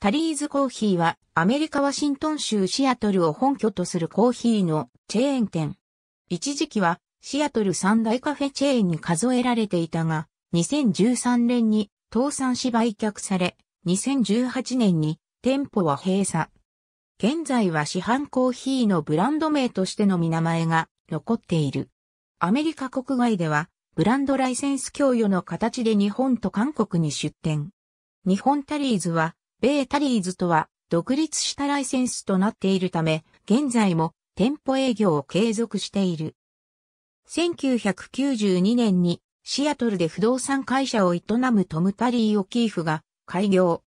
タリーズコーヒーはアメリカワシントン州シアトルを本拠とするコーヒーのチェーン店。一時期はシアトル三大カフェチェーンに数えられていたが、2013年に倒産し売却され、2018年に店舗は閉鎖。現在は市販コーヒーのブランド名としてのみ名前が残っている。アメリカ国外ではブランドライセンス供与の形で日本と韓国に出店。日本タリーズは米タリーズとは独立したライセンスとなっているため、現在も店舗営業を継続している。1992年にシアトルで不動産会社を営むトム・タリー・オキーフが開業。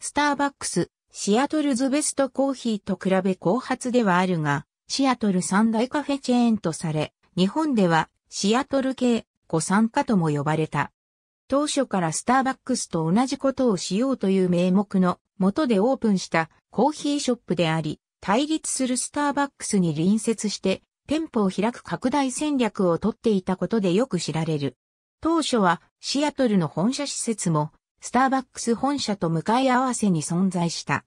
スターバックス、シアトルズベストコーヒーと比べ後発ではあるが、シアトル三大カフェチェーンとされ、日本ではシアトル系、古参加とも呼ばれた。当初からスターバックスと同じことをしようという名目の元でオープンしたコーヒーショップであり、対立するスターバックスに隣接して店舗を開く拡大戦略をとっていたことでよく知られる。当初はシアトルの本社施設もスターバックス本社と向かい合わせに存在した。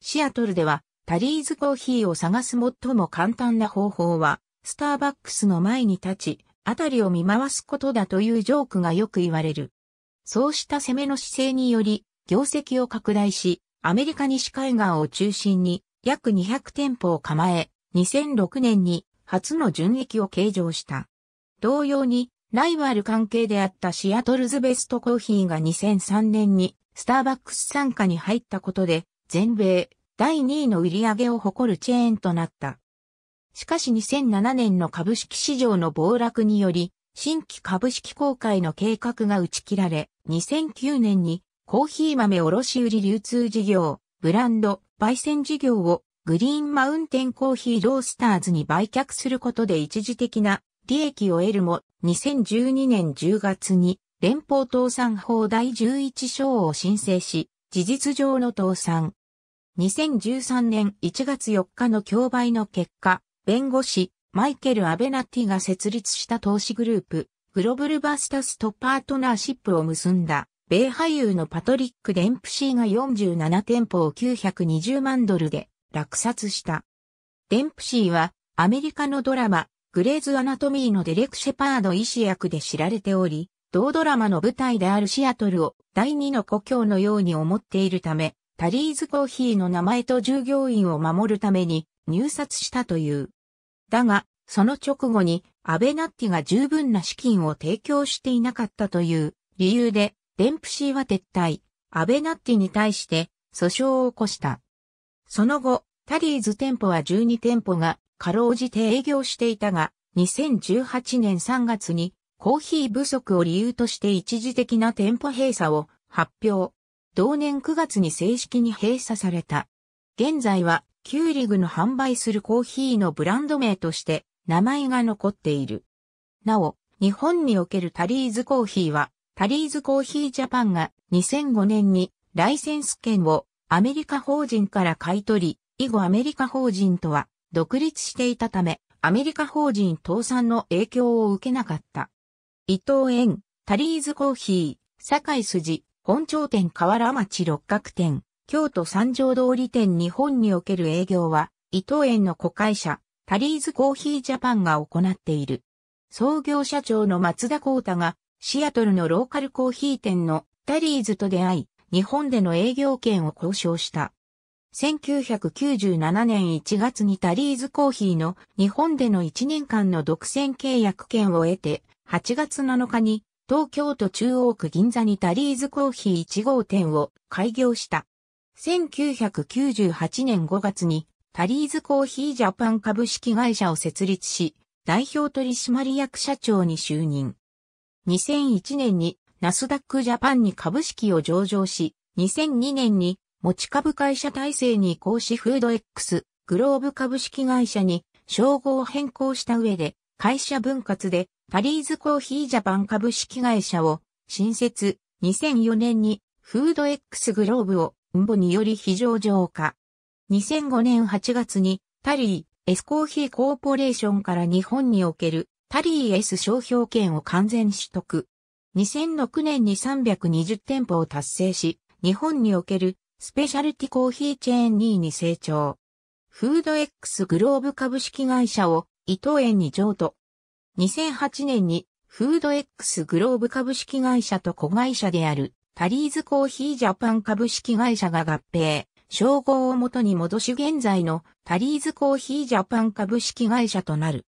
シアトルではタリーズコーヒーを探す最も簡単な方法はスターバックスの前に立ち、あたりを見回すことだというジョークがよく言われる。そうした攻めの姿勢により、業績を拡大し、アメリカ西海岸を中心に約200店舗を構え、2006年に初の純益を計上した。同様に、ライバル関係であったシアトルズベストコーヒーが2003年にスターバックス参加に入ったことで、全米第2位の売り上げを誇るチェーンとなった。しかし2007年の株式市場の暴落により、新規株式公開の計画が打ち切られ、2009年にコーヒー豆卸売流通事業、ブランド、焙煎事業をグリーンマウンテンコーヒーロースターズに売却することで一時的な利益を得るも、2012年10月に連邦倒産法第11章を申請し、事実上の倒産。2013年1月4日の競売の結果、弁護士、マイケル・アベナッティが設立した投資グループ、グロブル・バスタスとパートナーシップを結んだ、米俳優のパトリック・デンプシーが47店舗を920万ドルで落札した。デンプシーは、アメリカのドラマ、グレーズ・アナトミーのデレク・シェパード医師役で知られており、同ドラマの舞台であるシアトルを第二の故郷のように思っているため、タリーズコーヒーの名前と従業員を守るために、入札したという。だが、その直後にアベナッティが十分な資金を提供していなかったという理由で、デンプシーは撤退、アベナッティに対して訴訟を起こした。その後、タリーズ店舗は12店舗がかろうじて営業していたが、2018年3月にコーヒー不足を理由として一時的な店舗閉鎖を発表。同年9月に正式に閉鎖された。現在はキューリグの販売するコーヒーのブランド名として名前が残っている。なお、日本におけるタリーズコーヒーは、タリーズコーヒージャパンが2005年にライセンス権をアメリカ法人から買い取り、以後アメリカ法人とは独立していたため、アメリカ法人倒産の影響を受けなかった。伊藤園、タリーズコーヒー、堺筋、本町店河原町六角店、京都三条通り店日本における営業は、伊藤園の子会社、タリーズコーヒージャパンが行っている。創業社長の松田光太が、シアトルのローカルコーヒー店のタリーズと出会い、日本での営業権を交渉した。1997年1月にタリーズコーヒーの日本での1年間の独占契約権を得て、8月7日に東京都中央区銀座にタリーズコーヒー1号店を開業した。1998年5月にタリーズコーヒージャパン株式会社を設立し、代表取締役社長に就任。2001年にナスダックジャパンに株式を上場し、2002年に持ち株会社体制に移行しフード X グローブ株式会社に称号を変更した上で会社分割でタリーズコーヒージャパン株式会社を新設2004年にフード X グローブをんぼにより非常上化。2005年8月にタリー S コーヒーコーポレーションから日本におけるタリー S 商標権を完全取得。2006年に320店舗を達成し、日本におけるスペシャルティコーヒーチェーン2位に成長。フード X グローブ株式会社を伊藤園に譲渡。2008年にフード X グローブ株式会社と子会社であるタリーズコーヒージャパン株式会社が合併、称号をもとに戻し現在のタリーズコーヒージャパン株式会社となる。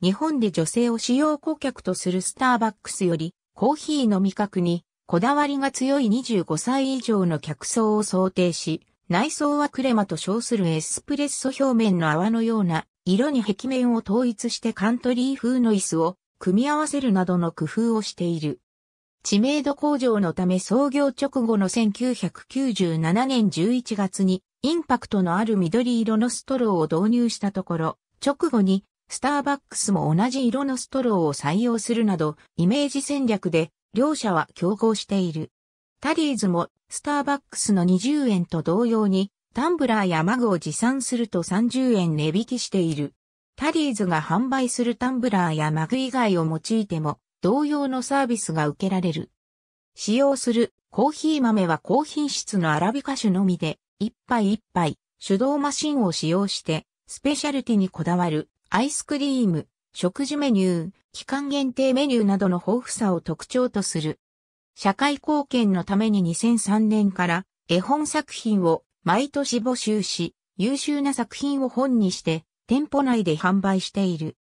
日本で女性を使用顧客とするスターバックスより、コーヒーの味覚にこだわりが強い25歳以上の客層を想定し、内装はクレマと称するエスプレッソ表面の泡のような色に壁面を統一してカントリー風の椅子を組み合わせるなどの工夫をしている。知名度向上のため創業直後の1997年11月にインパクトのある緑色のストローを導入したところ、直後にスターバックスも同じ色のストローを採用するなどイメージ戦略で両社は競合している。タリーズもスターバックスの20円と同様にタンブラーやマグを持参すると30円値引きしている。タリーズが販売するタンブラーやマグ以外を用いても同様のサービスが受けられる。使用するコーヒー豆は高品質のアラビカ種のみで、一杯一杯、手動マシンを使用して、スペシャルティにこだわる、アイスクリーム、食事メニュー、期間限定メニューなどの豊富さを特徴とする。社会貢献のために2003年から絵本作品を毎年募集し、優秀な作品を本にして店舗内で販売している。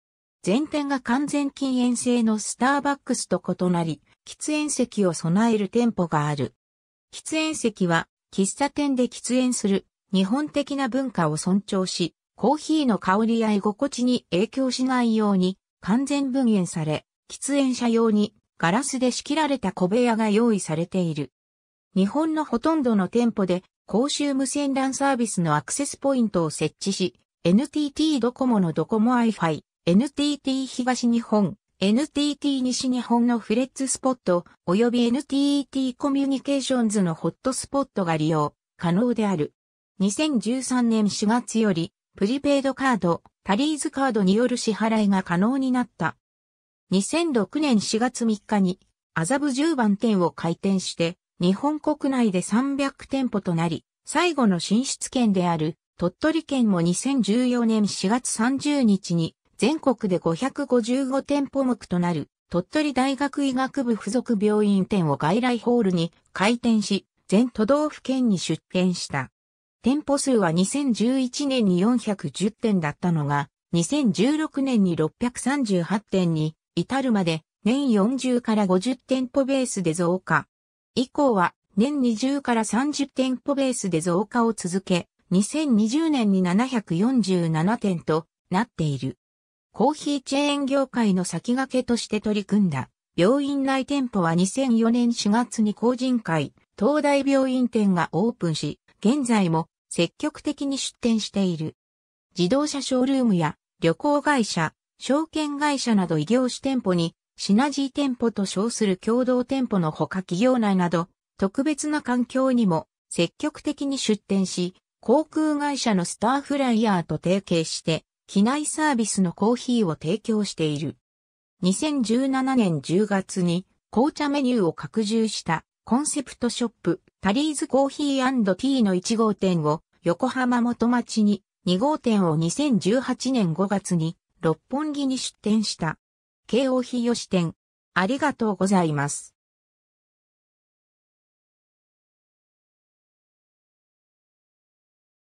全店が完全禁煙制のスターバックスと異なり、喫煙席を備える店舗がある。喫煙席は、喫茶店で喫煙する日本的な文化を尊重し、コーヒーの香りや居心地に影響しないように完全分煙され、喫煙者用にガラスで仕切られた小部屋が用意されている。日本のほとんどの店舗で公衆無線 LAN サービスのアクセスポイントを設置し、NTT ドコモのドコモ Wi-Fi、NTT 東日本、NTT 西日本のフレッツスポット及び NTT コミュニケーションズのホットスポットが利用可能である。2013年4月よりプリペイドカード、タリーズカードによる支払いが可能になった。2006年4月3日にアブ1十番店を開店して日本国内で300店舗となり、最後の進出県である鳥取県も2014年4月30日に全国で555店舗目となる、鳥取大学医学部附属病院店を外来ホールに開店し、全都道府県に出店した。店舗数は2011年に410店だったのが、2016年に638店に至るまで年40から50店舗ベースで増加。以降は年20から30店舗ベースで増加を続け、2020年に747店となっている。コーヒーチェーン業界の先駆けとして取り組んだ。病院内店舗は2004年4月に工人会、東大病院店がオープンし、現在も積極的に出店している。自動車ショールームや旅行会社、証券会社など異業種店舗にシナジー店舗と称する共同店舗のほか企業内など特別な環境にも積極的に出店し、航空会社のスターフライヤーと提携して機内サービスのコーヒーを提供している。2017年10月に紅茶メニューを拡充したコンセプトショップタリーズコーヒーティーの1号店を横浜元町に2号店を2018年5月に六本木に出店した。京王日吉店。ありがとうございます。